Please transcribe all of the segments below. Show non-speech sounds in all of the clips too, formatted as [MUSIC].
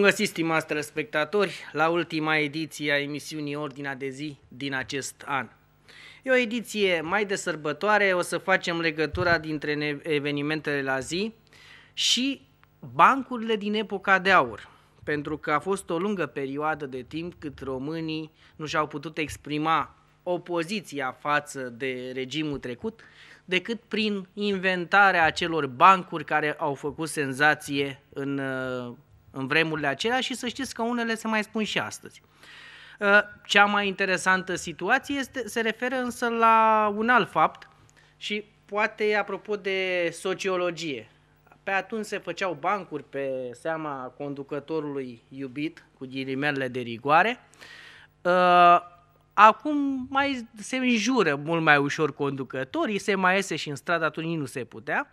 Bun găsit, stimați telespectatori, la ultima ediție a emisiunii Ordinea de zi din acest an. E o ediție mai de sărbătoare, o să facem legătura dintre evenimentele la zi și bancurile din epoca de aur, pentru că a fost o lungă perioadă de timp cât românii nu și-au putut exprima opoziția față de regimul trecut, decât prin inventarea acelor bancuri care au făcut senzație în uh, în vremurile acelea și să știți că unele se mai spun și astăzi. Ă, cea mai interesantă situație este, se referă însă la un alt fapt și poate apropo de sociologie. Pe atunci se făceau bancuri pe seama conducătorului iubit, cu ghilimele de rigoare. Ă, acum mai se înjură mult mai ușor conducătorii, se mai iese și în stradă, atunci nu se putea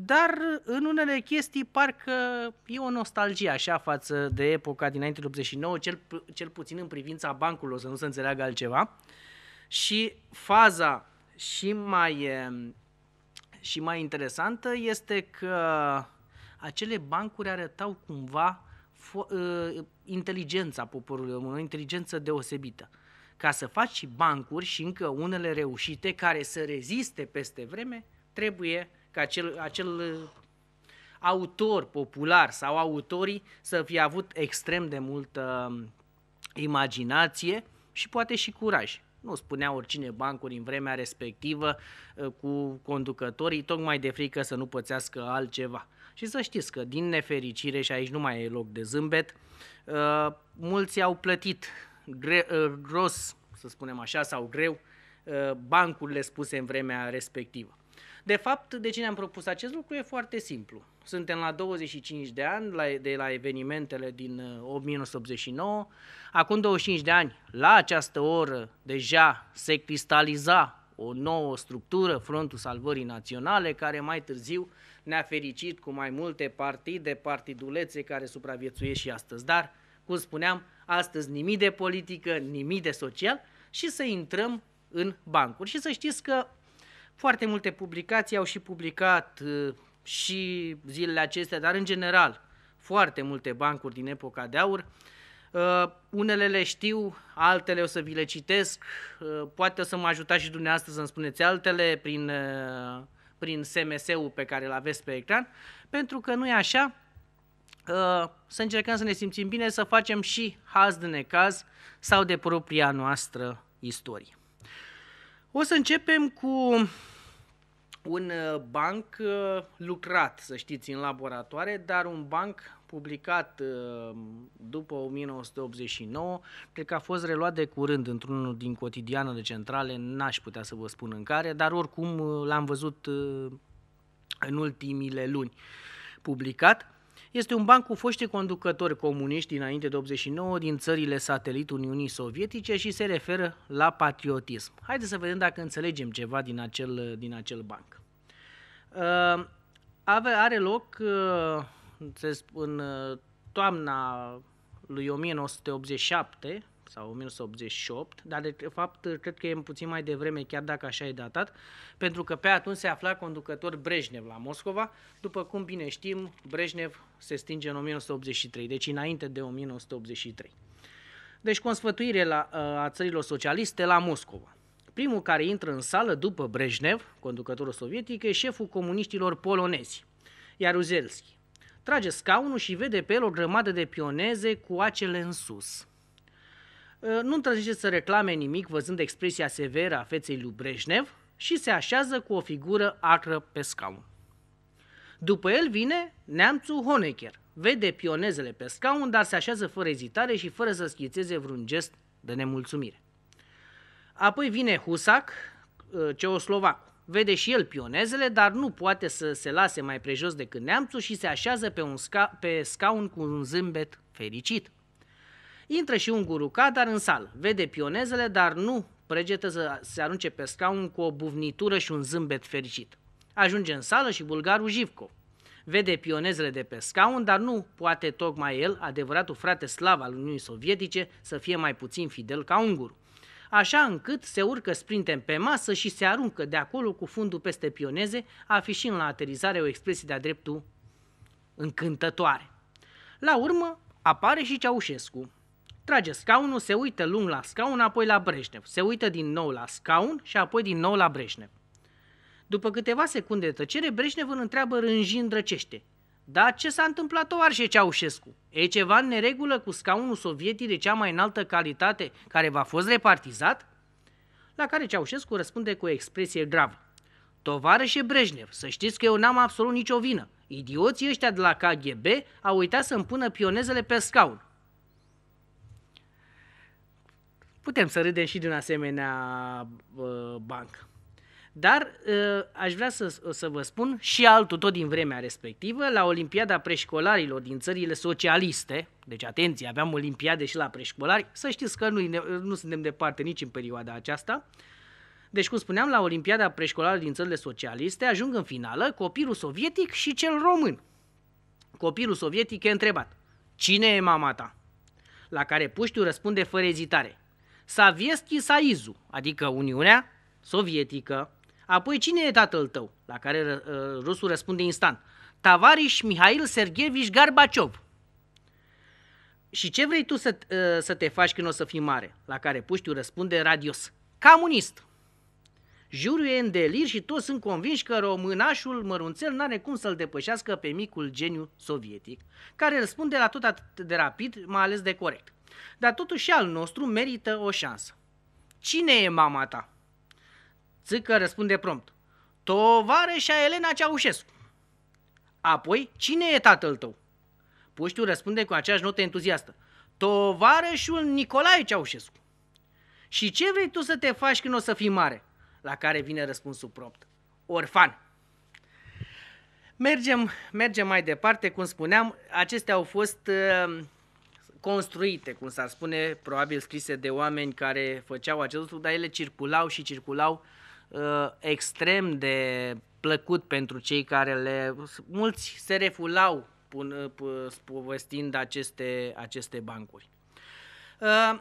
dar în unele chestii parcă e o nostalgie așa față de epoca dinainte de 89, cel, cel puțin în privința bancului, o să nu se înțeleagă altceva. Și faza și mai, și mai interesantă este că acele bancuri arătau cumva fo- ă, inteligența poporului român, o inteligență deosebită. Ca să faci bancuri și încă unele reușite care să reziste peste vreme, trebuie ca acel, acel uh, autor popular sau autorii să fie avut extrem de multă um, imaginație și poate și curaj. Nu spunea oricine bancuri în vremea respectivă uh, cu conducătorii, tocmai de frică să nu pățească altceva. Și să știți că, din nefericire, și aici nu mai e loc de zâmbet, uh, mulți au plătit gre- gros, să spunem așa, sau greu, bancurile spuse în vremea respectivă. De fapt, de ce ne-am propus acest lucru e foarte simplu. Suntem la 25 de ani la, de la evenimentele din 1989. Uh, Acum 25 de ani, la această oră, deja se cristaliza o nouă structură, Frontul Salvării Naționale, care mai târziu ne-a fericit cu mai multe partide, partidulețe care supraviețuiesc și astăzi. Dar, cum spuneam, astăzi nimic de politică, nimic de social și să intrăm în bancuri. Și să știți că foarte multe publicații au și publicat uh, și zilele acestea, dar în general foarte multe bancuri din epoca de aur. Uh, unele le știu, altele o să vi le citesc, uh, poate o să mă ajutați și dumneavoastră să-mi spuneți altele prin, prin SMS-ul pe care îl aveți pe ecran, pentru că nu e așa, să încercăm să ne simțim bine, să facem și haz de necaz sau de propria noastră istorie. O să începem cu un uh, banc uh, lucrat, să știți, în laboratoare, dar un banc publicat uh, după 1989, cred că a fost reluat de curând într-unul din cotidianele centrale, n-aș putea să vă spun în care, dar oricum l-am văzut în ultimile luni publicat este un banc cu foști conducători comuniști dinainte de 89 din țările satelit Uniunii Sovietice și se referă la patriotism. Haideți să vedem dacă înțelegem ceva din acel, din acel banc. Uh, are loc în uh, uh, toamna lui 1987, sau 1988, dar de fapt cred că e puțin mai devreme, chiar dacă așa e datat, pentru că pe atunci se afla conducător Brejnev la Moscova. După cum bine știm, Brejnev se stinge în 1983, deci înainte de 1983. Deci consfătuire la, ă, a țărilor socialiste la Moscova. Primul care intră în sală după Brejnev, conducătorul sovietic, e șeful comuniștilor polonezi, Uzelski Trage scaunul și vede pe el o grămadă de pioneze cu acele în sus – Uh, nu îndrăznește să reclame nimic văzând expresia severă a feței lui Brejnev și se așează cu o figură acră pe scaun. După el vine neamțul Honecker, vede pionezele pe scaun, dar se așează fără ezitare și fără să schițeze vreun gest de nemulțumire. Apoi vine Husac, uh, ceoslovac. Vede și el pionezele, dar nu poate să se lase mai prejos decât neamțul și se așează pe, un sca- pe scaun cu un zâmbet fericit. Intră și un guru dar în sală, vede pionezele, dar nu pregetă să se arunce pe scaun cu o buvnitură și un zâmbet fericit. Ajunge în sală și bulgarul Jivco. Vede pionezele de pe scaun, dar nu poate tocmai el, adevăratul frate slav al Uniunii Sovietice, să fie mai puțin fidel ca Ungur. așa încât se urcă sprintem pe masă și se aruncă de acolo cu fundul peste pioneze, afișând la aterizare o expresie de-a dreptul încântătoare. La urmă apare și Ceaușescu, trage scaunul, se uită lung la scaun, apoi la Breșnev. Se uită din nou la scaun și apoi din nou la Breșnev. După câteva secunde de tăcere, Breșnev îl întreabă rânjind răcește. Da, ce s-a întâmplat, tovarșe Ceaușescu? E ceva în neregulă cu scaunul sovietic de cea mai înaltă calitate care v-a fost repartizat? La care Ceaușescu răspunde cu o expresie gravă. Tovarășe Brejnev, să știți că eu n-am absolut nicio vină. Idioții ăștia de la KGB au uitat să-mi pună pionezele pe scaun. putem să râdem și de un asemenea uh, banc. Dar uh, aș vrea să, să vă spun și altul tot din vremea respectivă, la Olimpiada preșcolarilor din țările socialiste, deci atenție, aveam olimpiade și la preșcolari, să știți că nu, nu suntem departe nici în perioada aceasta, deci, cum spuneam, la Olimpiada preșcolară din țările socialiste ajung în finală copilul sovietic și cel român. Copilul sovietic e întrebat, cine e mama ta? La care puștiu răspunde fără ezitare, Savieschi Saizu, adică Uniunea Sovietică. Apoi cine e tatăl tău? La care uh, rusul răspunde instant. Tavariș Mihail Sergeevici Garbaciov. Și ce vrei tu să, uh, să te faci când o să fii mare? La care puștiu răspunde radios. Comunist. Juriu e în delir și toți sunt convinși că românașul mărunțel n-are cum să-l depășească pe micul geniu sovietic, care răspunde la tot atât de rapid, mai ales de corect dar totuși al nostru merită o șansă. Cine e mama ta? Țâcă răspunde prompt. Tovarășa Elena Ceaușescu. Apoi, cine e tatăl tău? Puștiu răspunde cu aceeași notă entuziastă. Tovarășul Nicolae Ceaușescu. Și ce vrei tu să te faci când o să fii mare? La care vine răspunsul prompt. Orfan. Mergem, mergem mai departe, cum spuneam, acestea au fost uh, construite, cum s-ar spune, probabil scrise de oameni care făceau acest lucru, dar ele circulau și circulau uh, extrem de plăcut pentru cei care le... Mulți se refulau pun, uh, povestind aceste, aceste bancuri. Uh,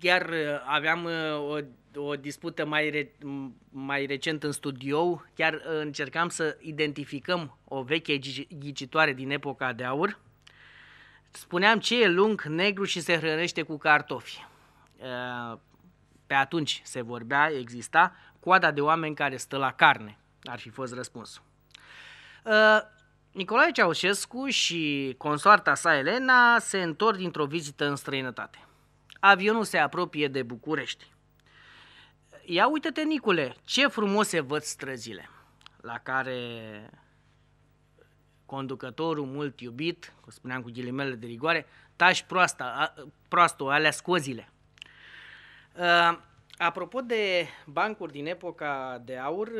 chiar uh, aveam uh, o, o dispută mai, re, mai recent în studiou, chiar încercam să identificăm o veche ghicitoare din epoca de aur, Spuneam ce e lung, negru și se hrănește cu cartofi. Pe atunci se vorbea, exista coada de oameni care stă la carne, ar fi fost răspunsul. Nicolae Ceaușescu și consoarta sa Elena se întorc dintr-o vizită în străinătate. Avionul se apropie de București. Ia uite-te, Nicule, ce frumos se văd străzile, la care conducătorul mult iubit, cum spuneam cu ghilimele de rigoare, tași proasta, a, proastul, alea scozile. Uh, apropo de bancuri din epoca de aur,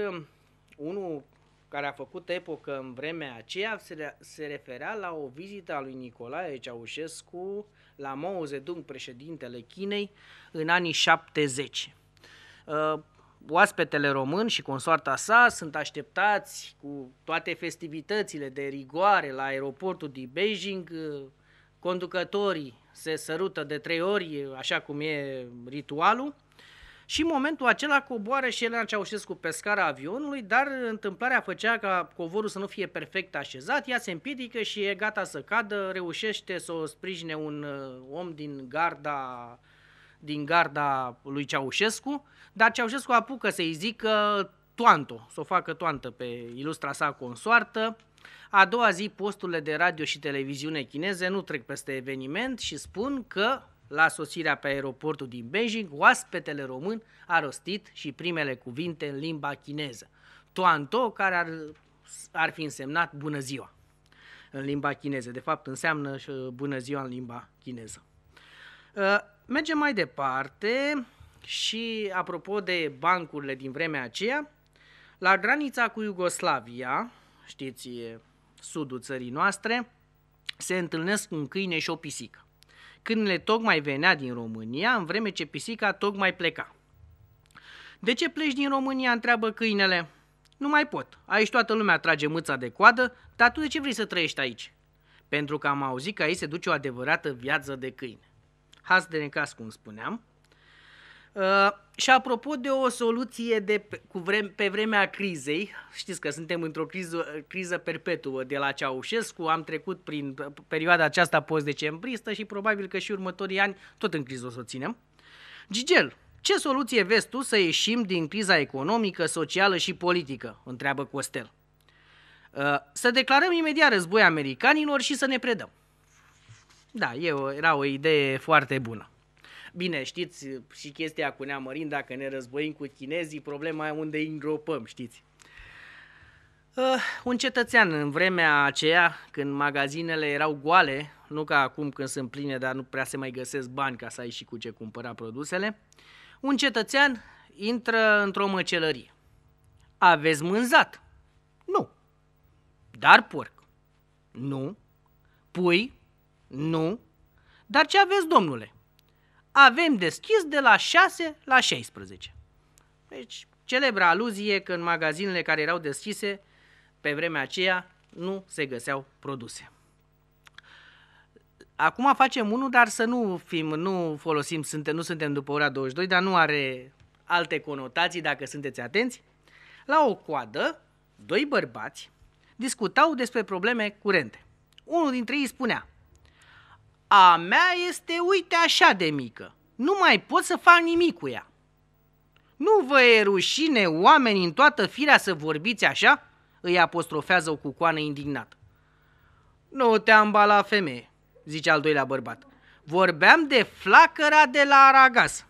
unul care a făcut epocă în vremea aceea se, se referea la o vizită a lui Nicolae Ceaușescu la Mao Zedong, președintele Chinei, în anii 70. Uh, oaspetele român și consoarta sa sunt așteptați cu toate festivitățile de rigoare la aeroportul din Beijing. Conducătorii se sărută de trei ori, așa cum e ritualul. Și în momentul acela coboară și Elena Ceaușescu pe scara avionului, dar întâmplarea făcea ca covorul să nu fie perfect așezat, ea se împiedică și e gata să cadă, reușește să o sprijine un uh, om din garda, din garda lui Ceaușescu dar Ceaușescu apucă să-i zică toanto, să o facă toantă pe ilustra sa consoartă. A doua zi, posturile de radio și televiziune chineze nu trec peste eveniment și spun că, la sosirea pe aeroportul din Beijing, oaspetele român a rostit și primele cuvinte în limba chineză. Toanto, care ar, ar fi însemnat bună ziua în limba chineză. De fapt, înseamnă și uh, bună ziua în limba chineză. Uh, mergem mai departe. Și apropo de bancurile din vremea aceea, la granița cu Iugoslavia, știți, sudul țării noastre, se întâlnesc un câine și o pisică. Câinele tocmai venea din România, în vreme ce pisica tocmai pleca. De ce pleci din România, întreabă câinele. Nu mai pot. Aici toată lumea trage mâța de coadă, dar tu de ce vrei să trăiești aici? Pentru că am auzit că aici se duce o adevărată viață de câine. Has de necas, cum spuneam, Uh, și apropo de o soluție de, pe, cu vrem, pe vremea crizei, știți că suntem într-o criză, criză perpetuă de la Ceaușescu, am trecut prin perioada aceasta post-decembristă și probabil că și următorii ani tot în criză o să o ținem. Gigel, ce soluție vezi tu să ieșim din criza economică, socială și politică? Întreabă Costel. Uh, să declarăm imediat război americanilor și să ne predăm. Da, era o idee foarte bună. Bine, știți uh, și chestia cu neamărind, dacă ne războim cu chinezii, problema e unde îi îngropăm, știți. Uh, un cetățean în vremea aceea, când magazinele erau goale, nu ca acum când sunt pline, dar nu prea se mai găsesc bani ca să ai și cu ce cumpăra produsele, un cetățean intră într-o măcelărie. Aveți mânzat? Nu. Dar porc? Nu. Pui? Nu. Dar ce aveți, domnule? avem deschis de la 6 la 16. Deci, celebra aluzie că în magazinele care erau deschise pe vremea aceea nu se găseau produse. Acum facem unul, dar să nu fim, nu folosim, suntem, nu suntem după ora 22, dar nu are alte conotații dacă sunteți atenți. La o coadă, doi bărbați discutau despre probleme curente. Unul dintre ei spunea, a mea este uite așa de mică. Nu mai pot să fac nimic cu ea. Nu vă e rușine oameni în toată firea să vorbiți așa? Îi apostrofează o cucoană indignat. Nu te ambala, femeie, zice al doilea bărbat. Vorbeam de flacăra de la Aragas.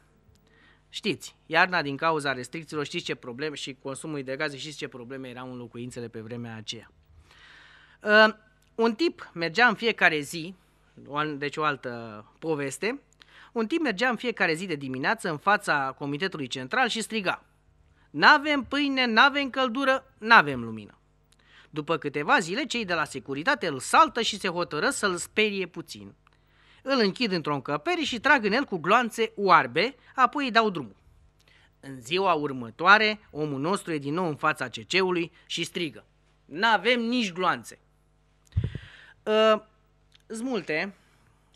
Știți, iarna din cauza restricțiilor, știți ce probleme și consumul de gaze, știți ce probleme erau în locuințele pe vremea aceea. Uh, un tip mergea în fiecare zi deci o altă poveste, un timp mergea în fiecare zi de dimineață în fața Comitetului Central și striga N-avem pâine, n-avem căldură, n-avem lumină. După câteva zile, cei de la securitate îl saltă și se hotără să-l sperie puțin. Îl închid într-o încăpere și trag în el cu gloanțe oarbe, apoi îi dau drumul. În ziua următoare, omul nostru e din nou în fața CC-ului și strigă. N-avem nici gloanțe. Uh, sunt multe,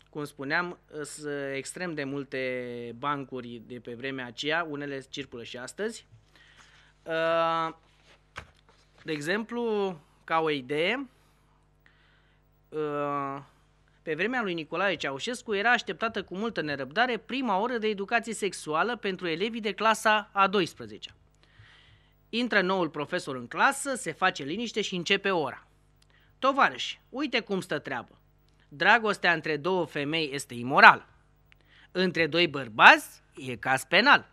cum spuneam, sunt extrem de multe bancuri de pe vremea aceea, unele circulă și astăzi. Uh, de exemplu, ca o idee, uh, pe vremea lui Nicolae Ceaușescu era așteptată cu multă nerăbdare prima oră de educație sexuală pentru elevii de clasa a 12-a. Intră noul profesor în clasă, se face liniște și începe ora. Tovarăși, uite cum stă treabă dragostea între două femei este imorală. Între doi bărbați e caz penal.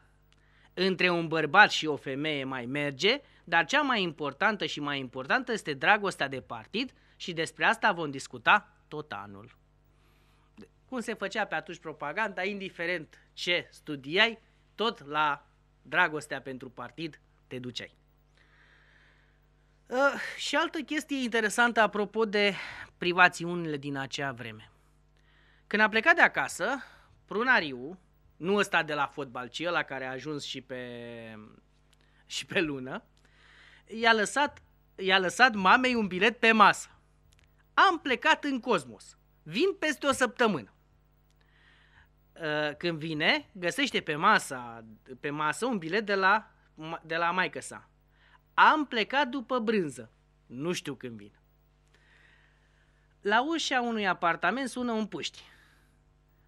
Între un bărbat și o femeie mai merge, dar cea mai importantă și mai importantă este dragostea de partid și despre asta vom discuta tot anul. Cum se făcea pe atunci propaganda, indiferent ce studiai, tot la dragostea pentru partid te duceai. Eh, și altă chestie interesantă apropo de privațiunile din acea vreme. Când a plecat de acasă, Prunariu, nu ăsta de la fotbal, ci ăla care a ajuns și pe, și pe lună, i-a lăsat, i-a lăsat mamei un bilet pe masă. Am plecat în cosmos. Vin peste o săptămână. Eh, când vine, găsește pe, masa, pe masă un bilet de la, de la maică sa. Am plecat după brânză. Nu știu când vin. La ușa unui apartament sună un puști.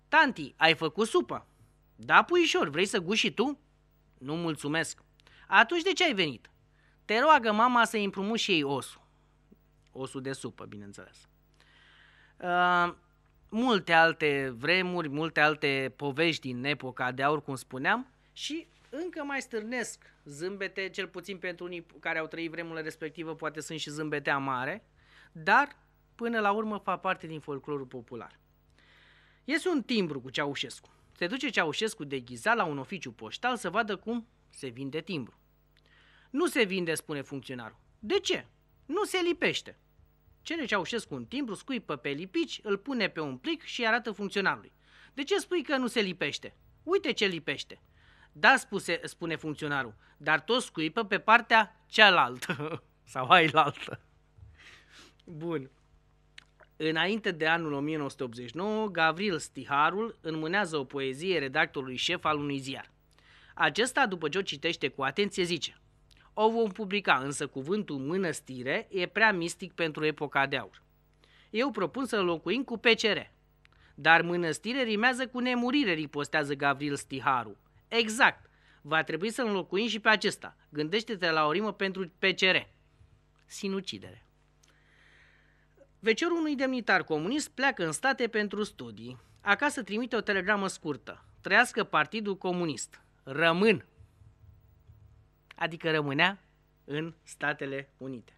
Tanti, ai făcut supă? Da, puișor, vrei să guși și tu? Nu mulțumesc. Atunci de ce ai venit? Te roagă mama să-i împrumut și ei osul. Osul de supă, bineînțeles. Uh, multe alte vremuri, multe alte povești din epoca de aur, cum spuneam, și încă mai stârnesc zâmbete, cel puțin pentru unii care au trăit vremurile respectivă, poate sunt și zâmbete amare, dar până la urmă fac parte din folclorul popular. Este un timbru cu Ceaușescu. Se duce Ceaușescu deghizat la un oficiu poștal să vadă cum se vinde timbru. Nu se vinde, spune funcționarul. De ce? Nu se lipește. Cere Ceaușescu un timbru, scuipă pe lipici, îl pune pe un plic și arată funcționarului. De ce spui că nu se lipește? Uite ce lipește. Da, spuse, spune funcționarul, dar tot scuipă pe partea cealaltă [LAUGHS] sau ailaltă. Bun. Înainte de anul 1989, Gavril Stiharul înmânează o poezie redactorului șef al unui ziar. Acesta, după ce o citește cu atenție, zice O vom publica, însă cuvântul mănăstire e prea mistic pentru epoca de aur. Eu propun să l locuim cu PCR. Dar mănăstire rimează cu nemurire, ripostează Gavril Stiharu. Exact. Va trebui să înlocuim și pe acesta. Gândește-te la o rimă pentru PCR. Sinucidere. Veciorul unui demnitar comunist pleacă în state pentru studii. Acasă trimite o telegramă scurtă. Trăiască Partidul Comunist. Rămân. Adică rămânea în Statele Unite.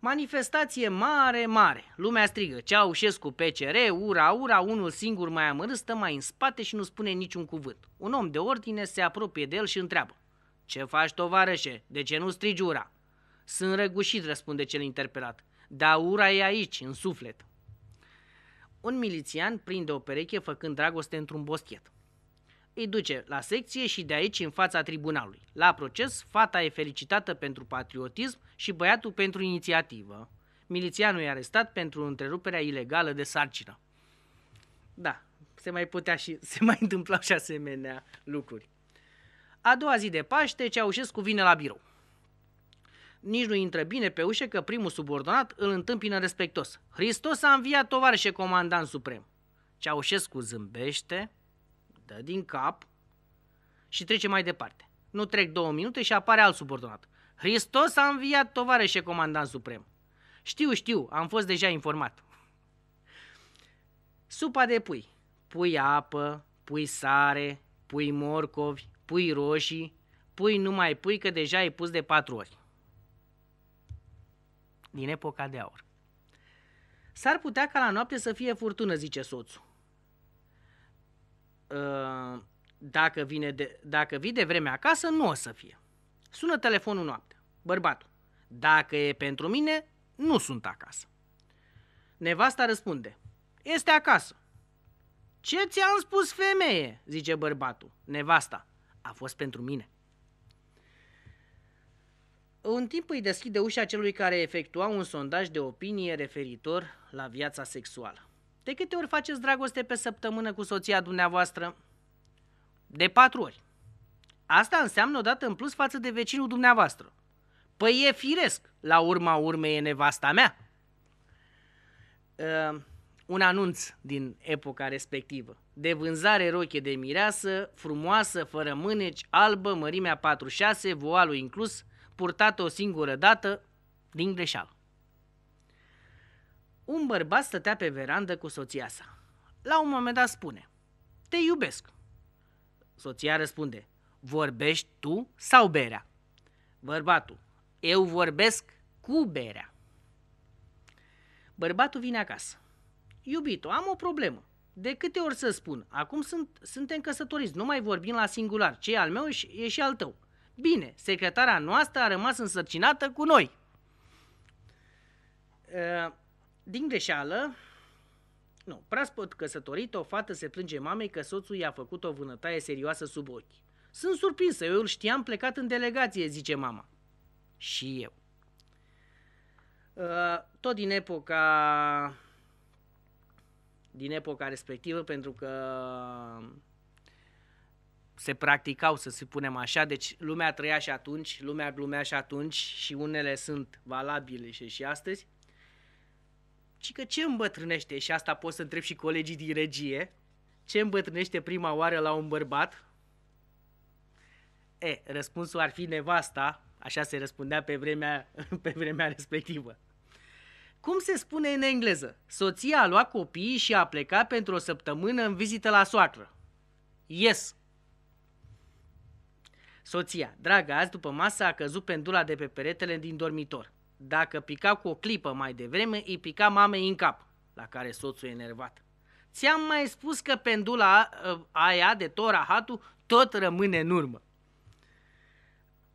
Manifestație mare, mare. Lumea strigă, Ceaușescu, PCR, ura, ura, unul singur mai amărât stă mai în spate și nu spune niciun cuvânt. Un om de ordine se apropie de el și întreabă. Ce faci, tovarășe? De ce nu strigi ura? Sunt răgușit, răspunde cel interpelat. Dar ura e aici, în suflet. Un milițian prinde o pereche făcând dragoste într-un boschet îi duce la secție și de aici în fața tribunalului. La proces, fata e felicitată pentru patriotism și băiatul pentru inițiativă. Milițianul e arestat pentru întreruperea ilegală de sarcină. Da, se mai putea și [LAUGHS] se mai întâmpla și asemenea lucruri. A doua zi de Paște, Ceaușescu vine la birou. Nici nu intră bine pe ușă că primul subordonat îl întâmpină respectos. Hristos a înviat tovarășe comandant suprem. Ceaușescu zâmbește, Dă din cap și trece mai departe. Nu trec două minute și apare alt subordonat. Hristos a înviat tovarășe comandant suprem. Știu, știu, am fost deja informat. Supa de pui. Pui apă, pui sare, pui morcovi, pui roșii, pui numai pui că deja ai pus de patru ori. Din epoca de aur. S-ar putea ca la noapte să fie furtună, zice soțul. Uh, dacă, vine de, dacă vii de vreme acasă, nu o să fie. Sună telefonul noaptea. Bărbatul. Dacă e pentru mine, nu sunt acasă. Nevasta răspunde. Este acasă. Ce ți-am spus femeie? zice bărbatul. Nevasta. A fost pentru mine. În timp îi deschide ușa celui care efectua un sondaj de opinie referitor la viața sexuală. De câte ori faceți dragoste pe săptămână cu soția dumneavoastră? De patru ori. Asta înseamnă o dată în plus față de vecinul dumneavoastră. Păi e firesc, la urma urmei e nevasta mea. Uh, un anunț din epoca respectivă. De vânzare roche de mireasă, frumoasă, fără mâneci, albă, mărimea 46, voalul inclus, purtată o singură dată, din greșeală. Un bărbat stătea pe verandă cu soția sa. La un moment dat spune, te iubesc. Soția răspunde, vorbești tu sau berea? Bărbatul, eu vorbesc cu berea. Bărbatul vine acasă. Iubito, am o problemă. De câte ori să spun, acum sunt, suntem căsătoriți, nu mai vorbim la singular, ce e al meu e și al tău. Bine, secretarea noastră a rămas însărcinată cu noi. Uh, din greșeală, nu, proaspăt căsătorit, o fată se plânge mamei că soțul i-a făcut o vânătaie serioasă sub ochi. Sunt surprinsă, eu îl știam plecat în delegație, zice mama. Și eu. Ă, tot din epoca din epoca respectivă, pentru că se practicau, să spunem așa, deci lumea trăia și atunci, lumea glumea și atunci și unele sunt valabile și și astăzi ci că ce îmbătrânește, și asta poți să întreb și colegii din regie, ce îmbătrânește prima oară la un bărbat? E, răspunsul ar fi nevasta, așa se răspundea pe vremea, [LAUGHS] pe vremea respectivă. Cum se spune în engleză? Soția a luat copiii și a plecat pentru o săptămână în vizită la soacră. Yes. Soția, dragă, azi după masă a căzut pendula de pe peretele din dormitor. Dacă pica cu o clipă mai devreme, îi pica mamei în cap, la care soțul e enervat. Ți-am mai spus că pendula ă, aia de Tora Hatu tot rămâne în urmă.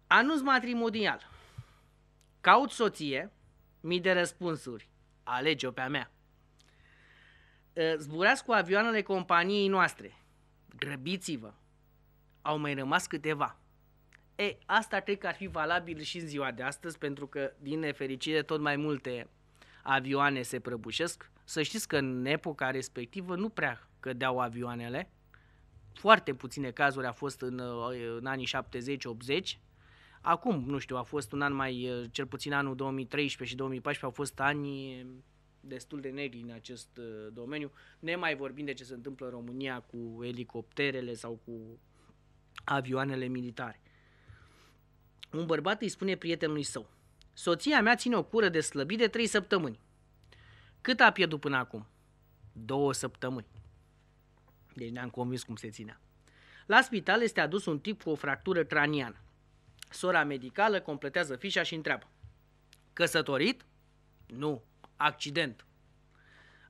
Anunț matrimonial. Caut soție, mii de răspunsuri. Alege-o pe-a mea. Ă, zburați cu avioanele companiei noastre. Grăbiți-vă. Au mai rămas câteva. E, asta cred că ar fi valabil și în ziua de astăzi, pentru că, din nefericire, tot mai multe avioane se prăbușesc. Să știți că în epoca respectivă nu prea cădeau avioanele. Foarte puține cazuri a fost în, uh, în anii 70-80. Acum, nu știu, a fost un an mai, uh, cel puțin anul 2013 și 2014 au fost ani uh, destul de negri în acest domeniu, ne mai vorbim de ce se întâmplă în România cu elicopterele sau cu avioanele militare. Un bărbat îi spune prietenului său, soția mea ține o cură de slăbit de trei săptămâni. Cât a pierdut până acum? Două săptămâni. Deci ne-am convins cum se ținea. La spital este adus un tip cu o fractură craniană. Sora medicală completează fișa și întreabă. Căsătorit? Nu, accident.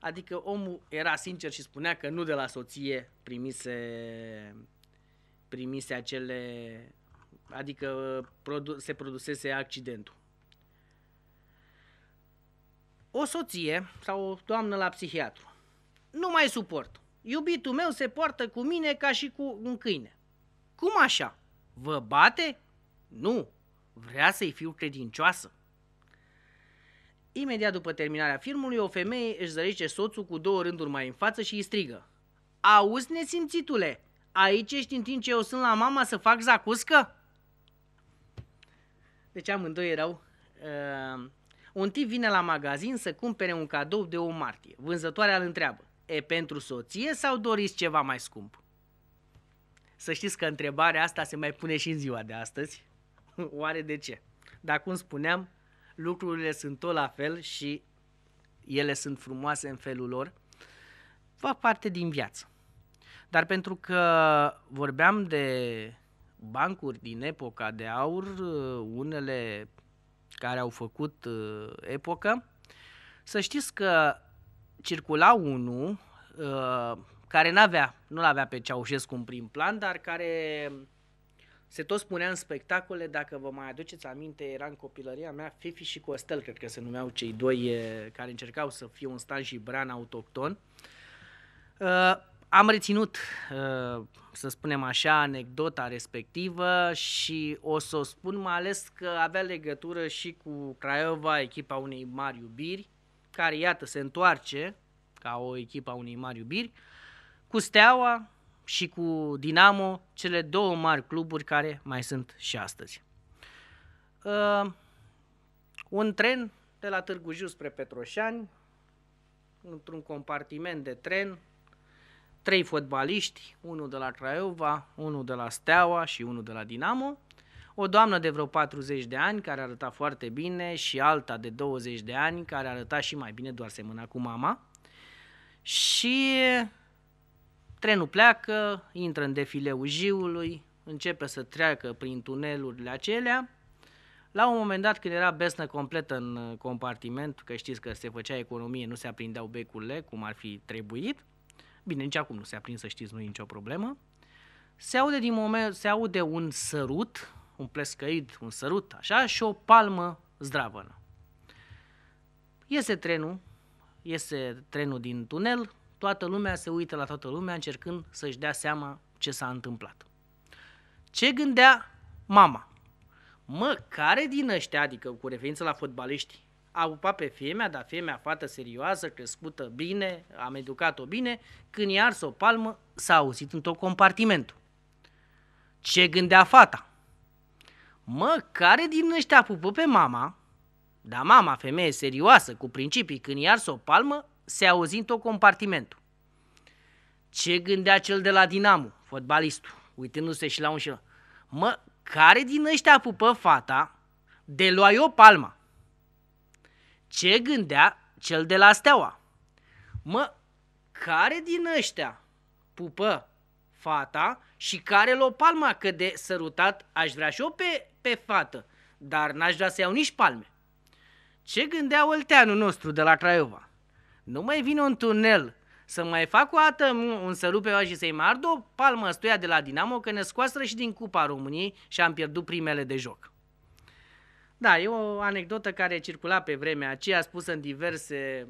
Adică omul era sincer și spunea că nu de la soție primise, primise acele adică produ- se produsese accidentul. O soție sau o doamnă la psihiatru. Nu mai suport. Iubitul meu se poartă cu mine ca și cu un câine. Cum așa? Vă bate? Nu. Vrea să-i fiu credincioasă. Imediat după terminarea filmului, o femeie își zărește soțul cu două rânduri mai în față și îi strigă. Auzi, nesimțitule, aici ești în timp ce eu sunt la mama să fac zacuscă? Deci amândoi erau... Uh, un tip vine la magazin să cumpere un cadou de o martie. Vânzătoarea îl întreabă, e pentru soție sau doriți ceva mai scump? Să știți că întrebarea asta se mai pune și în ziua de astăzi. [LAUGHS] Oare de ce? Dar cum spuneam, lucrurile sunt tot la fel și ele sunt frumoase în felul lor. Fac parte din viață. Dar pentru că vorbeam de bancuri din epoca de aur, uh, unele care au făcut uh, epocă, să știți că circula unul uh, care n-avea, nu avea pe Ceaușescu în prim plan, dar care se tot spunea în spectacole, dacă vă mai aduceți aminte, era în copilăria mea Fifi și Costel, cred că se numeau cei doi care încercau să fie un stan și bran autocton. Am reținut, uh, să spunem așa, anecdota respectivă și o să o spun mai ales că avea legătură și cu Craiova, echipa unei mari iubiri, care iată se întoarce ca o echipă a unei mari iubiri, cu Steaua și cu Dinamo, cele două mari cluburi care mai sunt și astăzi. Uh, un tren de la Târgu Jiu spre Petroșani, într-un compartiment de tren, trei fotbaliști, unul de la Craiova, unul de la Steaua și unul de la Dinamo, o doamnă de vreo 40 de ani care arăta foarte bine și alta de 20 de ani care arăta și mai bine, doar semâna cu mama. Și trenul pleacă, intră în defileul Jiului, începe să treacă prin tunelurile acelea. La un moment dat, când era besnă completă în compartiment, că știți că se făcea economie, nu se aprindeau becurile, cum ar fi trebuit, Bine, nici acum nu se aprinde, să știți, nu e nicio problemă. Se aude, din moment, se aude un sărut, un plescăid, un sărut, așa, și o palmă zdravănă. Iese trenul, iese trenul din tunel, toată lumea se uită la toată lumea încercând să-și dea seama ce s-a întâmplat. Ce gândea mama? Mă, care din ăștia, adică cu referință la fotbaliști, a pupat pe fiemea, dar fiemea fată serioasă, crescută bine, am educat-o bine, când i-a ars o palmă, s-a auzit în tot compartimentul. Ce gândea fata? Mă, care din ăștia pupă pe mama? Dar mama, femeie serioasă, cu principii, când i-a ars o palmă, se auzi în tot compartimentul. Ce gândea cel de la Dinamo, fotbalistul, uitându-se și la un și la... Mă, care din ăștia pupă fata de luai o palmă? ce gândea cel de la steaua. Mă, care din ăștia pupă fata și care l-o palma că de sărutat aș vrea și eu pe, pe fată, dar n-aș vrea să iau nici palme. Ce gândea olteanul nostru de la Craiova? Nu mai vine un tunel să mai fac o dată un sărut pe și să-i mard o palmă stuia de la Dinamo că ne scoasă și din Cupa României și am pierdut primele de joc. Da, e o anecdotă care circula pe vremea aceea, spusă în diverse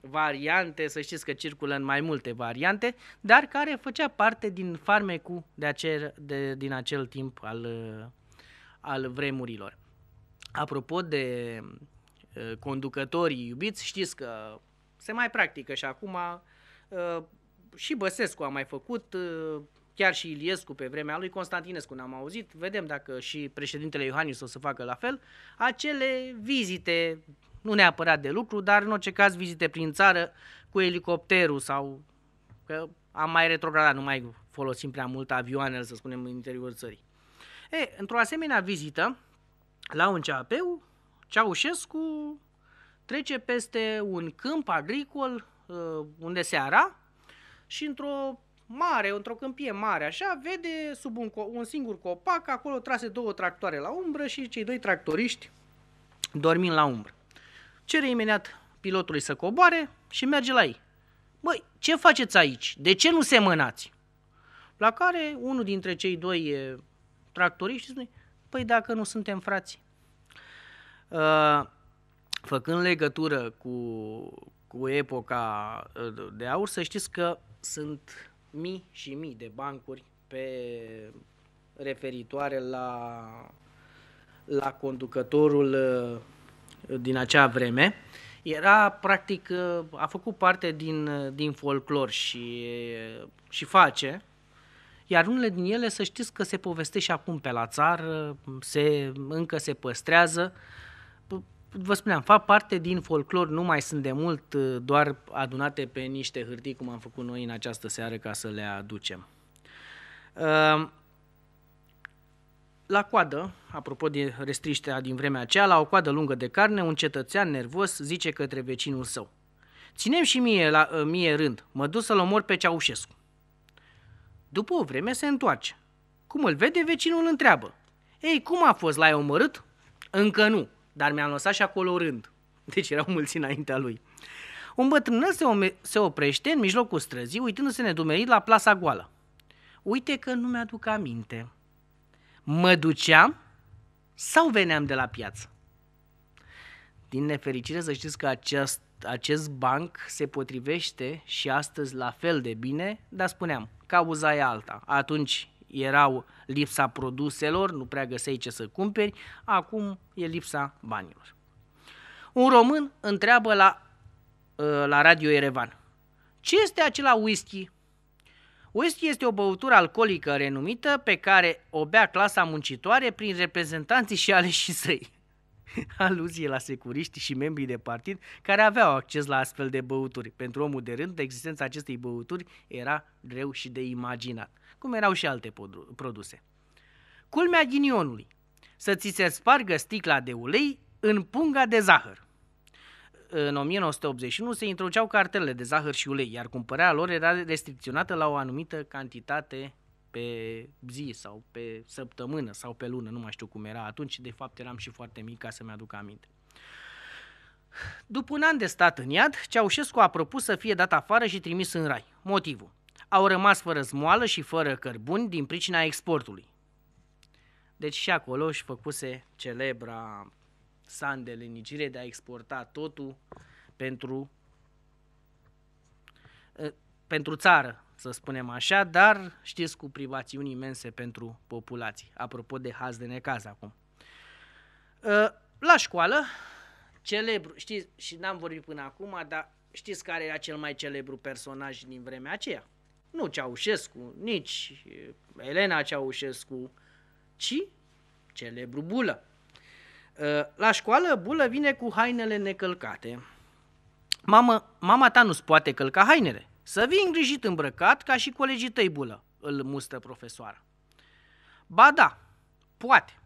variante, să știți că circulă în mai multe variante, dar care făcea parte din farmecul de acel, de, din acel timp al, al vremurilor. Apropo de conducătorii iubiți, știți că se mai practică și acum și Băsescu a mai făcut chiar și Iliescu pe vremea lui, Constantinescu n-am auzit, vedem dacă și președintele Iohannis o să facă la fel, acele vizite, nu neapărat de lucru, dar în orice caz vizite prin țară cu elicopterul sau că am mai retrogradat, nu mai folosim prea mult avioanele, să spunem, în interiorul țării. E, într-o asemenea vizită, la un CAP-ul, Ceaușescu trece peste un câmp agricol uh, unde se ara și într-o mare, într-o câmpie mare, așa, vede sub un, un singur copac, acolo trase două tractoare la umbră și cei doi tractoriști dormind la umbră. Cere imediat pilotului să coboare și merge la ei. Băi, ce faceți aici? De ce nu se mânați? La care unul dintre cei doi tractoriști spune, păi dacă nu suntem frați. Uh, făcând legătură cu, cu epoca ă, de aur, să știți că sunt mii și mii de bancuri pe referitoare la, la conducătorul uh, din acea vreme. Era, practic, uh, a făcut parte din, uh, din folclor și, și face, iar unele din ele să știți că se povestește și acum pe la țară, se, încă se păstrează. Uh, vă spuneam, fac parte din folclor, nu mai sunt de mult uh, doar adunate pe niște hârtii, cum am făcut noi în această seară, ca să le aducem. Uh, la coadă, apropo de restriștea din vremea aceea, la o coadă lungă de carne, un cetățean nervos zice către vecinul său. Ținem și mie, la, uh, mie rând, mă duc să-l omor pe Ceaușescu. După o vreme se întoarce. Cum îl vede, vecinul întreabă. Ei, cum a fost? L-ai omorât? Încă nu dar mi-am lăsat și acolo rând. [LAUGHS] Deci erau mulți înaintea lui. Un bătrân se, se oprește în mijlocul străzii, uitându-se nedumerit la plasa goală. Uite că nu mi-aduc aminte. Mă duceam sau veneam de la piață? Din nefericire să știți că acest, acest banc se potrivește și astăzi la fel de bine, dar spuneam, cauza e alta. Atunci erau lipsa produselor, nu prea găseai ce să cumperi, acum e lipsa banilor. Un român întreabă la, ă, la Radio Erevan, ce este acela whisky? Whisky este o băutură alcoolică renumită pe care o bea clasa muncitoare prin reprezentanții și aleșii săi. [LAUGHS] aluzie la securiștii și membrii de partid care aveau acces la astfel de băuturi. Pentru omul de rând, existența acestei băuturi era greu și de imaginat, cum erau și alte produse. Culmea ghinionului, să ți se spargă sticla de ulei în punga de zahăr. În 1981 se introduceau cartelele de zahăr și ulei, iar cumpărarea lor era restricționată la o anumită cantitate pe zi sau pe săptămână sau pe lună, nu mai știu cum era atunci, de fapt eram și foarte mic ca să-mi aduc aminte. După un an de stat în iad, Ceaușescu a propus să fie dat afară și trimis în rai. Motivul? Au rămas fără zmoală și fără cărbuni din pricina exportului. Deci și acolo își făcuse celebra san de lenicire de a exporta totul pentru, eh, pentru țară, să spunem așa, dar știți cu privațiuni imense pentru populații. Apropo de haz de necaz acum. Ă, la școală, celebru, știți, și n-am vorbit până acum, dar știți care era cel mai celebru personaj din vremea aceea? Nu Ceaușescu, nici Elena Ceaușescu, ci celebru Bulă. Ă, la școală, Bulă vine cu hainele necălcate. Mama, mama ta nu-ți poate călca hainele, să vii îngrijit îmbrăcat ca și colegii tăi bulă, îl mustă profesoara. Ba da, poate,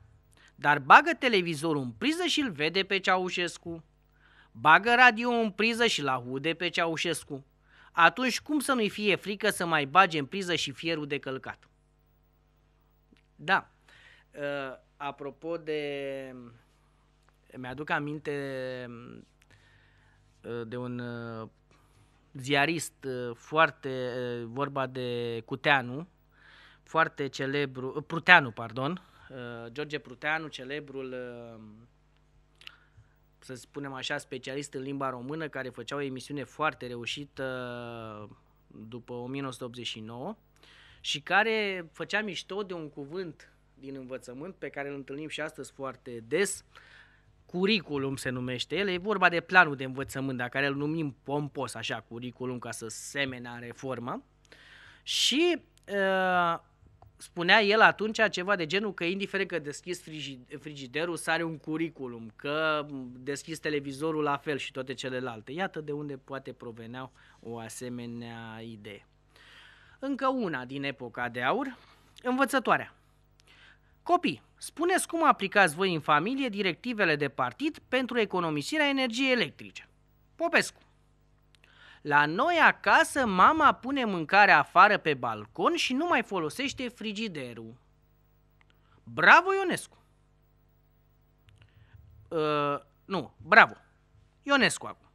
dar bagă televizorul în priză și îl vede pe Ceaușescu. Bagă radio în priză și la aude pe Ceaușescu. Atunci cum să nu-i fie frică să mai bage în priză și fierul de călcat? Da, uh, apropo de... Mi-aduc aminte ă, de un ă, ziarist uh, foarte, uh, vorba de Cuteanu, foarte celebru, uh, Pruteanu, pardon, George Pruteanu, celebrul, să spunem așa, specialist în limba română, care făcea o emisiune foarte reușită după 1989 și care făcea mișto de un cuvânt din învățământ pe care îl întâlnim și astăzi foarte des, uh, Curiculum se numește el, e vorba de planul de învățământ, dacă care îl numim pompos, așa, curiculum, ca să semena reformă. Și uh, spunea el atunci ceva de genul că indiferent că deschizi frigiderul, sare un curiculum, că deschizi televizorul la fel și toate celelalte. Iată de unde poate provenea o asemenea idee. Încă una din epoca de aur, învățătoarea. Copii, spuneți cum aplicați voi în familie directivele de partid pentru economisirea energiei electrice. Popescu. La noi acasă, mama pune mâncarea afară pe balcon și nu mai folosește frigiderul. Bravo, Ionescu! Uh, nu, bravo! Ionescu acum.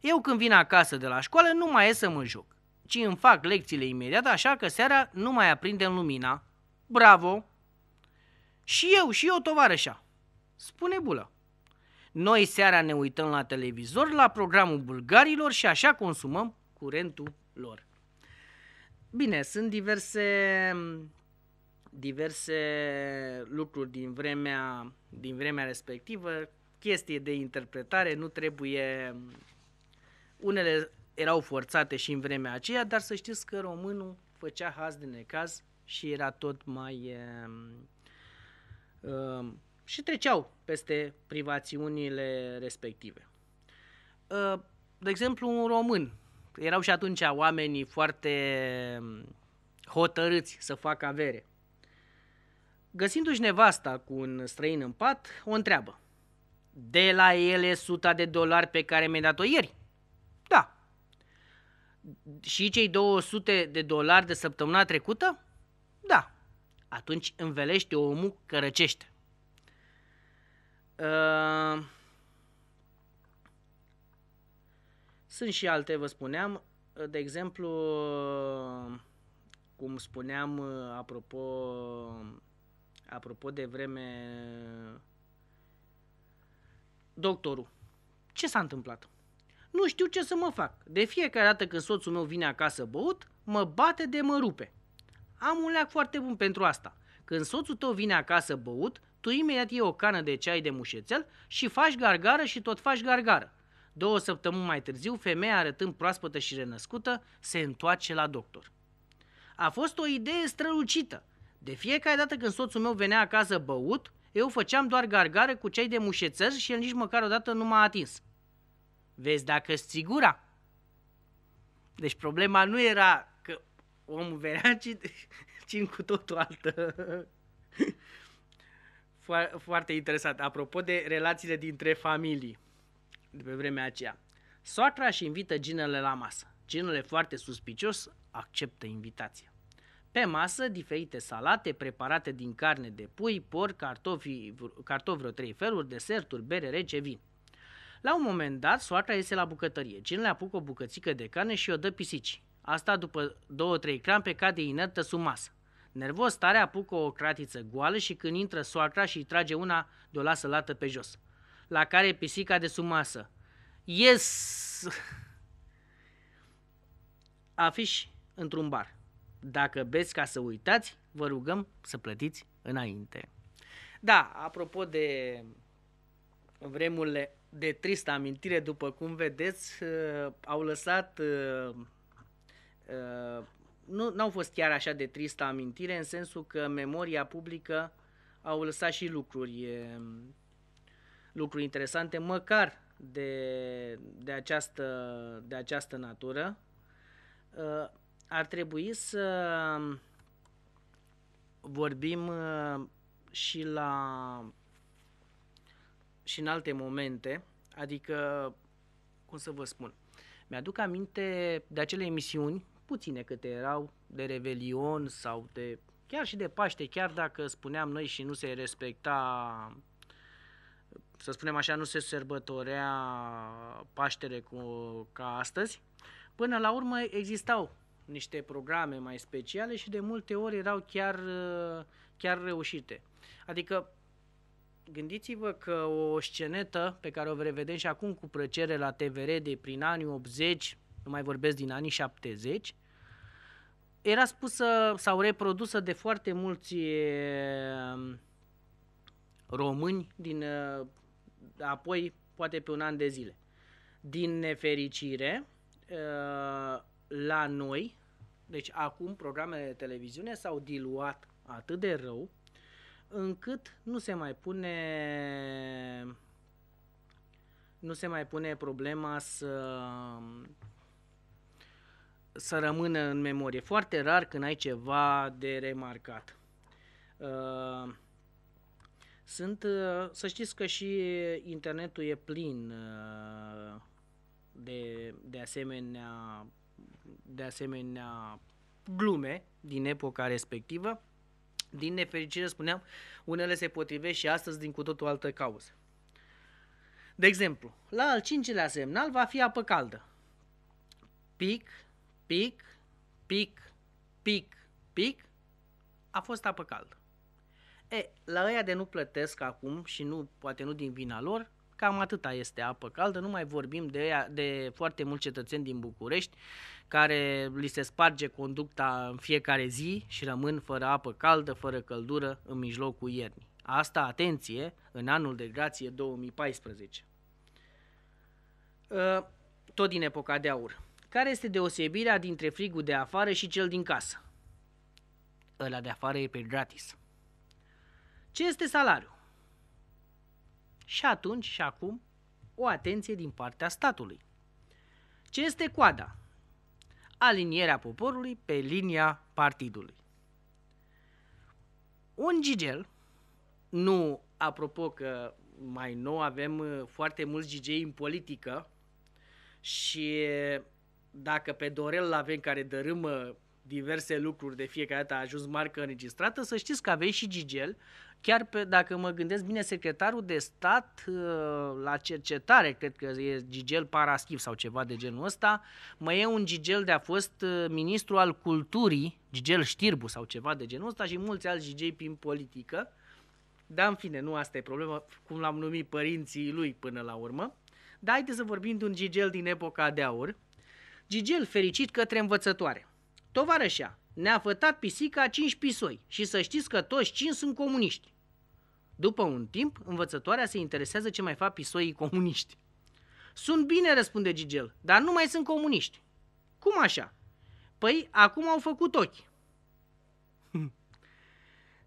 Eu când vin acasă de la școală nu mai ies să mă joc, ci îmi fac lecțiile imediat, așa că seara nu mai aprindem lumina. Bravo! Și eu, și eu, tovarășa, spune Bulă. Noi seara ne uităm la televizor, la programul bulgarilor și așa consumăm curentul lor. Bine, sunt diverse diverse lucruri din vremea, din vremea respectivă, chestie de interpretare, nu trebuie... Unele erau forțate și în vremea aceea, dar să știți că românul făcea haz de necaz și era tot mai, Ehm, și treceau peste privațiunile respective. Ehm, de exemplu, un român. Erau și atunci oamenii foarte ehm, hotărâți să facă avere. Găsindu-și nevasta cu un străin în pat, o întreabă. De la ele suta de dolari pe care mi-ai dat-o ieri? Da. Și cei 200 de dolari de săptămâna trecută? atunci învelește omul că răcește. Uh, sunt și alte, vă spuneam, de exemplu, cum spuneam, uh, apropo, apropo de vreme, doctorul, ce s-a întâmplat? Nu știu ce să mă fac. De fiecare dată când soțul meu vine acasă băut, mă bate de mă rupe. Am un leac foarte bun pentru asta. Când soțul tău vine acasă băut, tu imediat iei o cană de ceai de mușețel și faci gargară și tot faci gargară. Două săptămâni mai târziu, femeia arătând proaspătă și renăscută, se întoarce la doctor. A fost o idee strălucită. De fiecare dată când soțul meu venea acasă băut, eu făceam doar gargară cu cei de mușețel și el nici măcar odată nu m-a atins. Vezi dacă sigura. Deci problema nu era omul venea, [LAUGHS] ci, ci cu totul altă. Foarte interesant. Apropo de relațiile dintre familii de pe vremea aceea. Soatra și invită ginele la masă. Ginele foarte suspicios acceptă invitația. Pe masă, diferite salate preparate din carne de pui, porc, cartofi, cartofi vreo trei feluri, deserturi, bere rece, vin. La un moment dat, soarta iese la bucătărie. Ginele apucă o bucățică de carne și o dă pisicii. Asta după două-trei crampe cade inertă sub masă. Nervos tare apucă o cratiță goală și când intră soacra și trage una de o lasă lată pe jos. La care pisica de sub masă. Yes! [LAUGHS] Afiș într-un bar. Dacă beți ca să uitați, vă rugăm să plătiți înainte. Da, apropo de vremurile de tristă amintire, după cum vedeți, uh, au lăsat uh, Uh, nu au fost chiar așa de tristă amintire, în sensul că memoria publică au lăsat și lucruri, lucruri interesante, măcar de, de, această, de această natură. Uh, ar trebui să vorbim uh, și la și în alte momente, adică, cum să vă spun, mi-aduc aminte de acele emisiuni puține câte erau, de Revelion sau de chiar și de Paște, chiar dacă spuneam noi și nu se respecta, să spunem așa, nu se sărbătorea Paștere cu, ca astăzi, până la urmă existau niște programe mai speciale și de multe ori erau chiar, chiar reușite. Adică gândiți-vă că o scenetă pe care o revedem și acum cu plăcere la TVR de prin anii 80, nu mai vorbesc din anii 70, era spusă sau reprodusă de foarte mulți români din apoi poate pe un an de zile. Din nefericire, la noi, deci acum programele de televiziune s-au diluat atât de rău încât nu se mai pune nu se mai pune problema să să rămână în memorie. Foarte rar când ai ceva de remarcat. Uh, sunt, uh, să știți că și internetul e plin uh, de, de asemenea de asemenea glume din epoca respectivă. Din nefericire, spuneam, unele se potrivesc și astăzi din cu totul altă cauză. De exemplu, la al cincilea semnal va fi apă caldă. Pic, pic, pic, pic, pic, a fost apă caldă. E, la ăia de nu plătesc acum și nu, poate nu din vina lor, cam atâta este apă caldă, nu mai vorbim de, ea, de foarte mulți cetățeni din București care li se sparge conducta în fiecare zi și rămân fără apă caldă, fără căldură în mijlocul iernii. Asta, atenție, în anul de grație 2014. Ă, tot din epoca de aur. Care este deosebirea dintre frigul de afară și cel din casă? Ăla de afară e pe gratis. Ce este salariul? Și atunci și acum o atenție din partea statului. Ce este coada? Alinierea poporului pe linia partidului. Un gigel, nu apropo că mai nou avem uh, foarte mulți gigei în politică și dacă pe Dorel îl avem care dărâmă diverse lucruri de fiecare dată a ajuns marcă înregistrată, să știți că aveți și Gigel, chiar pe, dacă mă gândesc bine, secretarul de stat uh, la cercetare, cred că e Gigel Paraschiv sau ceva de genul ăsta, mai e un Gigel de a fost uh, ministru al culturii, Gigel Știrbu sau ceva de genul ăsta și mulți alți Gigei prin politică. Dar în fine, nu asta e problema, cum l-am numit părinții lui până la urmă. Dar haideți să vorbim de un Gigel din epoca de aur, Gigel fericit către învățătoare. Tovarășea, ne-a fătat pisica cinci pisoi și să știți că toți cinci sunt comuniști. După un timp, învățătoarea se interesează ce mai fac pisoii comuniști. Sunt bine, răspunde Gigel, dar nu mai sunt comuniști. Cum așa? Păi, acum au făcut ochi. Hm.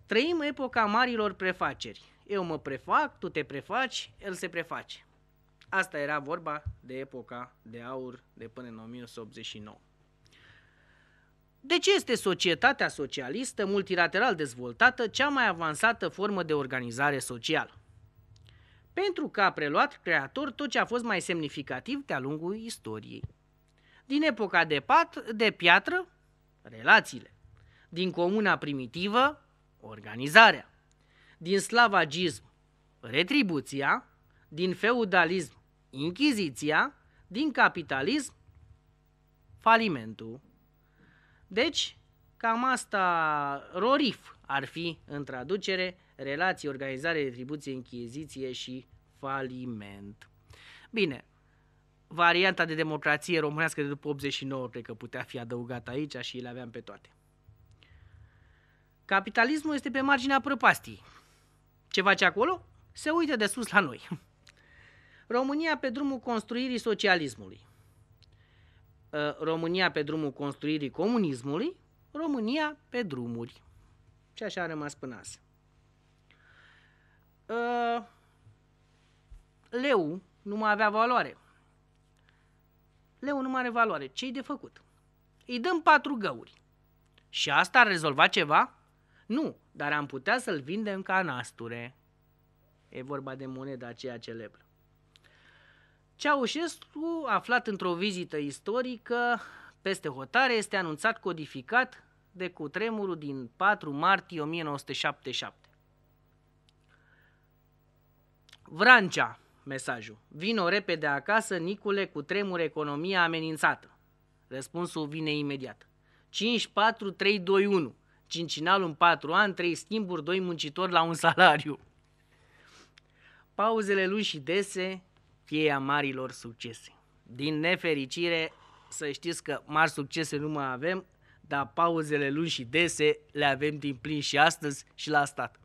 Trăim epoca marilor prefaceri. Eu mă prefac, tu te prefaci, el se preface. Asta era vorba de epoca de aur de până în 1989. ce este societatea socialistă multilateral dezvoltată cea mai avansată formă de organizare socială? Pentru că a preluat creator tot ce a fost mai semnificativ de-a lungul istoriei. Din epoca de, pat, de piatră, relațiile. Din comuna primitivă, organizarea. Din slavagism, retribuția din feudalism inchiziția, din capitalism falimentul. Deci, cam asta RORIF ar fi în traducere relații, organizare, retribuție, inchiziție și faliment. Bine, varianta de democrație românească de după 89 cred că putea fi adăugată aici și le aveam pe toate. Capitalismul este pe marginea prăpastii. Ce face acolo? Se uită de sus la noi. [LAUGHS] România pe drumul construirii socialismului. Ă, România pe drumul construirii comunismului, România pe drumuri. Și așa a rămas până azi. Ă, leu nu mai avea valoare. Leu nu mai are valoare. Ce-i de făcut? Îi dăm patru găuri. Și asta ar rezolva ceva? Nu, dar am putea să-l vindem ca nasture. E vorba de moneda aceea celebră. Ceaușescu, aflat într-o vizită istorică peste hotare, este anunțat codificat de cutremurul din 4 martie 1977. Vrancea, mesajul. Vino repede acasă, Nicule, cu tremur economia amenințată. Răspunsul vine imediat. 5-4-3-2-1. Cincinal în 4 ani, 3 schimburi, 2 muncitori la un salariu. Pauzele lungi și dese, fie a marilor succese. Din nefericire, să știți că mari succese nu mai avem, dar pauzele lungi și dese le avem din plin și astăzi și la stat.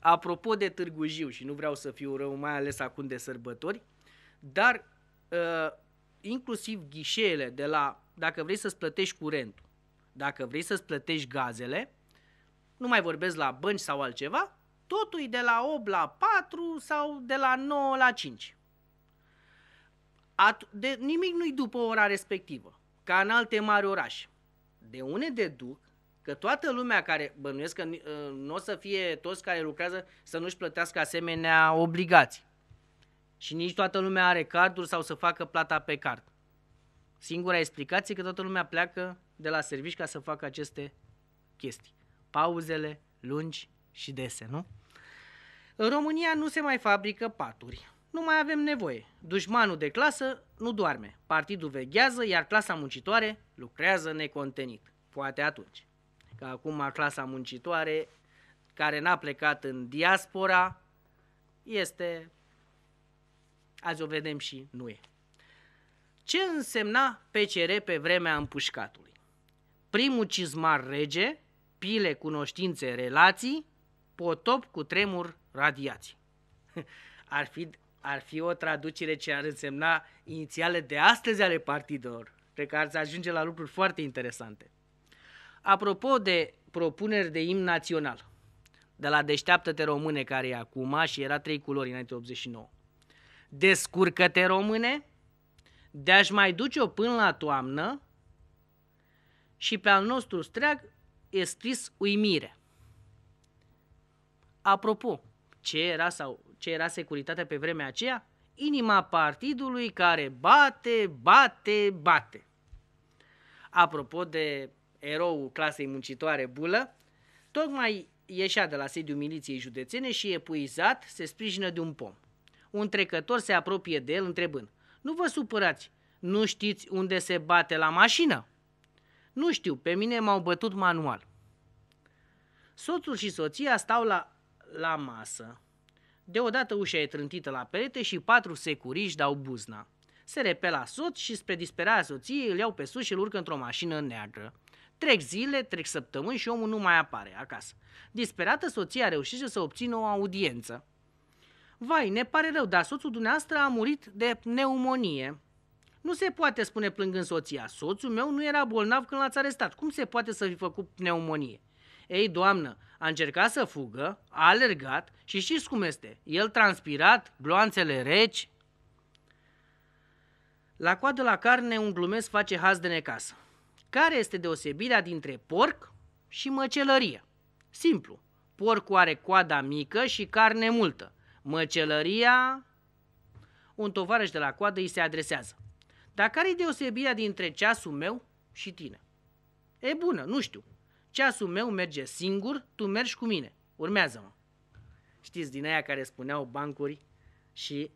Apropo de Târgu Jiu, și nu vreau să fiu rău, mai ales acum de sărbători, dar uh, inclusiv ghișeele de la, dacă vrei să-ți plătești curentul, dacă vrei să-ți plătești gazele, nu mai vorbesc la bănci sau altceva, totul e de la 8 la 4 sau de la 9 la 5. At- de, nimic nu-i după ora respectivă, ca în alte mari orașe. De unde deduc că toată lumea care, bănuiesc că nu ă, o să fie toți care lucrează să nu-și plătească asemenea obligații. Și nici toată lumea are carduri sau să facă plata pe card. Singura explicație că toată lumea pleacă de la servici ca să facă aceste chestii. Pauzele lungi și dese, nu? În România nu se mai fabrică paturi nu mai avem nevoie. Dușmanul de clasă nu doarme, partidul veghează, iar clasa muncitoare lucrează necontenit. Poate atunci. Că acum clasa muncitoare, care n-a plecat în diaspora, este... Azi o vedem și nu e. Ce însemna PCR pe vremea împușcatului? Primul cizmar rege, pile, cunoștințe, relații, potop cu tremur, radiații. [LAUGHS] Ar fi ar fi o traducere ce ar însemna inițiale de astăzi ale partidelor. pe care ați ajunge la lucruri foarte interesante. Apropo de propuneri de imn național, de la Deșteaptă-te Române, care e acum și era trei culori înainte 89. Descurcă-te Române, de-aș mai duce-o până la toamnă și pe al nostru streag e scris uimire. Apropo, ce era sau ce era securitatea pe vremea aceea? Inima partidului care bate, bate, bate. Apropo de eroul clasei muncitoare Bulă, tocmai ieșea de la sediul miliției județene și epuizat se sprijină de un pom. Un trecător se apropie de el întrebând, nu vă supărați, nu știți unde se bate la mașină? Nu știu, pe mine m-au bătut manual. Soțul și soția stau la, la masă. Deodată ușa e trântită la perete și patru securiști dau buzna. Se repela soț și spre disperarea soției îl iau pe sus și îl urcă într-o mașină neagră. Trec zile, trec săptămâni și omul nu mai apare acasă. Disperată, soția reușește să obțină o audiență. Vai, ne pare rău, dar soțul dumneavoastră a murit de pneumonie. Nu se poate, spune plângând soția. Soțul meu nu era bolnav când l-ați arestat. Cum se poate să fi făcut pneumonie? Ei, doamnă, a încercat să fugă, a alergat și știți cum este. El transpirat, gloanțele reci. La coadă la carne un glumesc face haz de necasă. Care este deosebirea dintre porc și măcelărie? Simplu. Porcul are coada mică și carne multă. Măcelăria... Un tovarăș de la coadă îi se adresează. Dar care e deosebirea dintre ceasul meu și tine? E bună, nu știu. Ceasul meu merge singur, tu mergi cu mine. Urmează-mă. Știți, din aia care spuneau bancuri și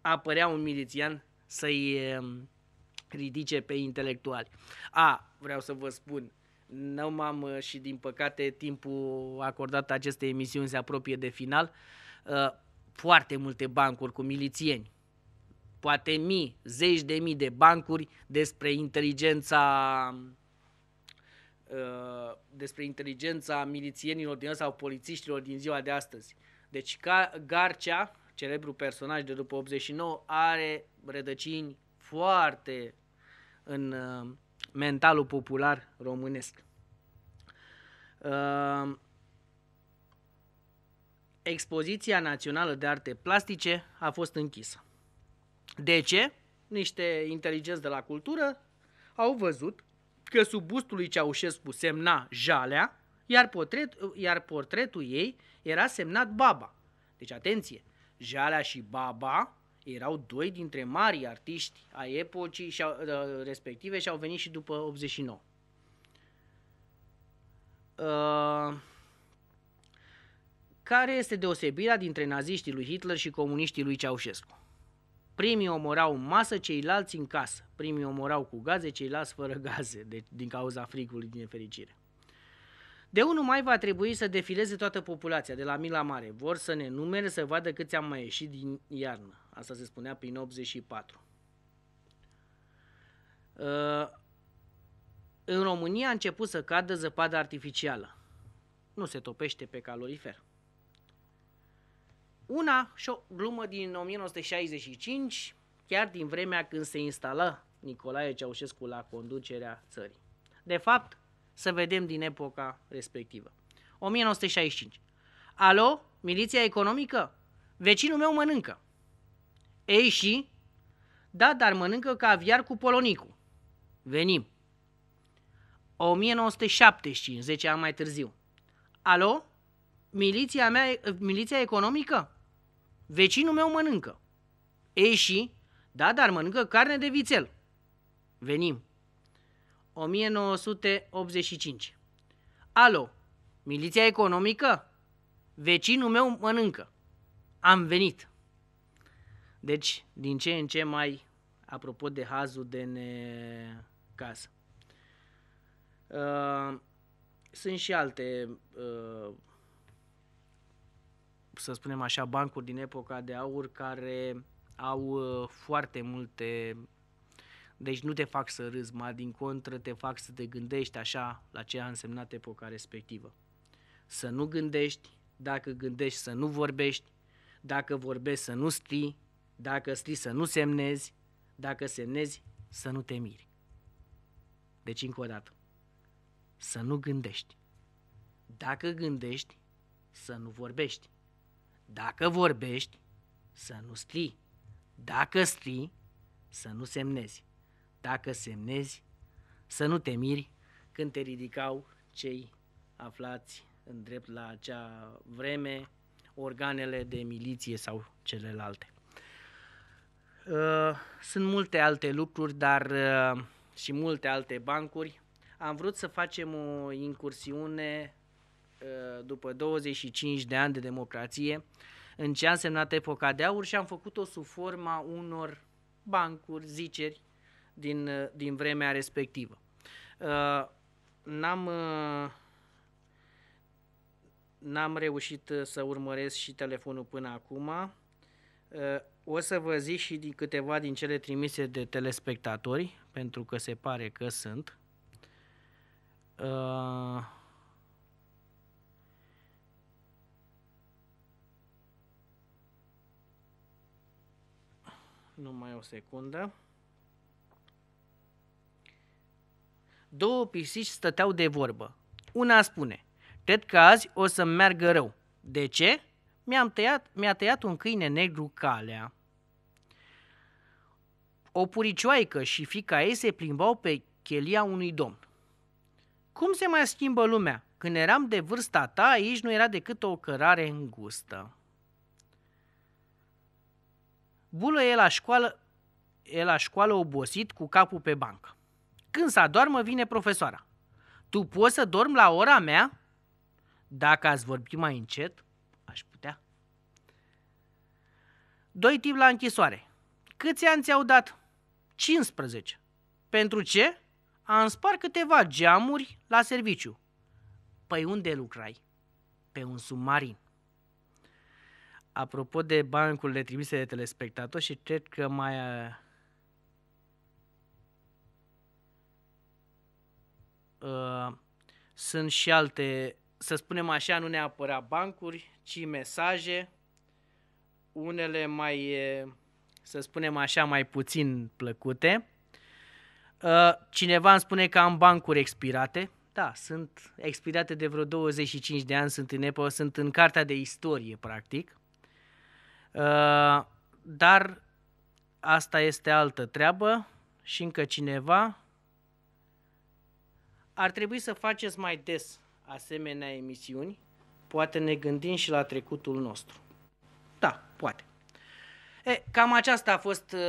apărea un milițian să-i ehm, ridice pe intelectuali. A, vreau să vă spun, nu m-am ă, și din păcate timpul acordat acestei emisiuni se apropie de final. Ă, foarte multe bancuri cu milițieni poate mii, zeci de mii de bancuri despre inteligența Uh, despre inteligența milițienilor din sau polițiștilor din ziua de astăzi. Deci Garcea, celebru personaj de după 89, are rădăcini foarte în uh, mentalul popular românesc. Uh, expoziția Națională de Arte Plastice a fost închisă. De ce? Niște inteligenți de la cultură au văzut că sub bustul lui Ceaușescu semna Jalea, iar, portret, iar portretul ei era semnat Baba. Deci atenție, Jalea și Baba erau doi dintre marii artiști a epocii și-au, ă, respective și au venit și după 89. Uh, ă, care este deosebirea dintre naziștii lui Hitler și comuniștii lui Ceaușescu? primii omorau în masă, ceilalți în casă. Primii omorau cu gaze, ceilalți fără gaze, de, deci din cauza frigului, din nefericire. De unul mai va trebui să defileze toată populația, de la mil la mare. Vor să ne numere, să vadă câți am mai ieșit din iarnă. Asta se spunea prin 84. Ă, în România a început să cadă zăpadă artificială. Nu se topește pe calorifer. Una și o glumă din 1965, chiar din vremea când se instala Nicolae Ceaușescu la conducerea țării. De fapt, să vedem din epoca respectivă. 1965. Alo, miliția economică? Vecinul meu mănâncă. Ei și? Da, dar mănâncă caviar cu polonicu. Venim. 1975, 10 ani mai târziu. Alo? Miliția mea, miliția economică? Vecinul meu mănâncă. Ei și, da, dar mănâncă carne de vițel. Venim. 1985. Alo, miliția economică? Vecinul meu mănâncă. Am venit. Deci, din ce în ce mai apropo de hazul de casă. Uh, sunt și alte uh, să spunem așa, bancuri din epoca de aur care au uh, foarte multe deci nu te fac să râzi, mai din contră te fac să te gândești așa la ce a însemnat epoca respectivă. Să nu gândești, dacă gândești să nu vorbești, dacă vorbești să nu strii, dacă strii să nu semnezi, dacă semnezi să nu te miri. Deci încă o dată, să nu gândești. Dacă gândești, să nu vorbești. Dacă vorbești, să nu strii. Dacă strii, să nu semnezi. Dacă semnezi, să nu te miri când te ridicau cei aflați în drept la acea vreme organele de miliție sau celelalte. Uh, sunt multe alte lucruri, dar uh, și multe alte bancuri. Am vrut să facem o incursiune Uh, după 25 de ani de democrație în ce a însemnat epoca de aur și am făcut-o sub forma unor bancuri, ziceri din, uh, din vremea respectivă. Uh, n-am, n-am reușit să urmăresc și telefonul până acum. O să vă zic și din câteva din cele trimise de telespectatori, pentru că se pare că sunt. Uh, Numai o secundă. Două pisici stăteau de vorbă. Una spune, cred că azi o să meargă rău. De ce? Mi-am tăiat, mi tăiat un câine negru calea. O puricioaică și fica ei se plimbau pe chelia unui domn. Cum se mai schimbă lumea? Când eram de vârsta ta, aici nu era decât o cărare îngustă. Bulă e la școală, e la școală obosit cu capul pe bancă. Când s-a doarmă, vine profesoara. Tu poți să dormi la ora mea? Dacă ați vorbi mai încet, aș putea. Doi tipi la închisoare. Câți ani ți-au dat? 15. Pentru ce? Am spart câteva geamuri la serviciu. Păi unde lucrai? Pe un submarin. Apropo de bancurile trimise de telespectator și cred că mai... Uh, sunt și alte, să spunem așa, nu neapărat bancuri, ci mesaje, unele mai, uh, să spunem așa, mai puțin plăcute. Uh, cineva îmi spune că am bancuri expirate, da, sunt expirate de vreo 25 de ani, sunt în, epo, sunt în cartea de istorie, practic. Uh, dar asta este altă treabă și încă cineva. Ar trebui să faceți mai des asemenea emisiuni, poate ne gândim și la trecutul nostru. Da, poate. E, cam aceasta a fost uh,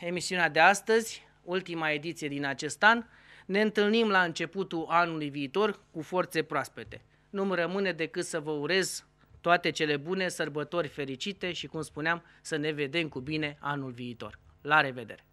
emisiunea de astăzi, ultima ediție din acest an. Ne întâlnim la începutul anului viitor cu forțe proaspete. Nu-mi rămâne decât să vă urez toate cele bune, sărbători fericite și, cum spuneam, să ne vedem cu bine anul viitor. La revedere!